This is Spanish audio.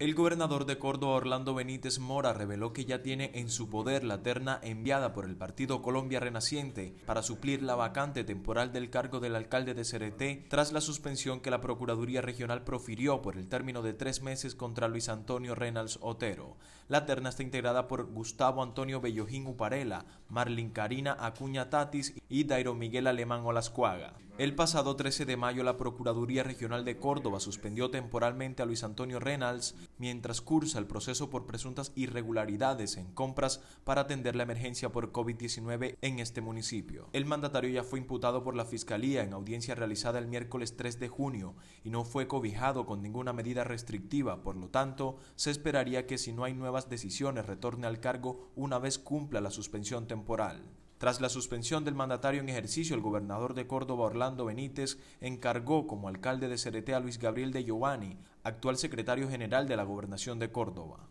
El gobernador de Córdoba, Orlando Benítez Mora, reveló que ya tiene en su poder la terna enviada por el Partido Colombia Renaciente para suplir la vacante temporal del cargo del alcalde de Cereté tras la suspensión que la Procuraduría Regional profirió por el término de tres meses contra Luis Antonio Reynolds Otero. La terna está integrada por Gustavo Antonio Bellojín Uparela, Marlin Karina Acuña Tatis y Dairo Miguel Alemán Olascuaga. El pasado 13 de mayo, la Procuraduría Regional de Córdoba suspendió temporalmente a Luis Antonio Reynolds mientras cursa el proceso por presuntas irregularidades en compras para atender la emergencia por COVID-19 en este municipio. El mandatario ya fue imputado por la Fiscalía en audiencia realizada el miércoles 3 de junio y no fue cobijado con ninguna medida restrictiva, por lo tanto, se esperaría que si no hay nuevas decisiones retorne al cargo una vez cumpla la suspensión temporal. Tras la suspensión del mandatario en ejercicio, el gobernador de Córdoba, Orlando Benítez, encargó como alcalde de Cereté a Luis Gabriel de Giovanni, actual secretario general de la Gobernación de Córdoba.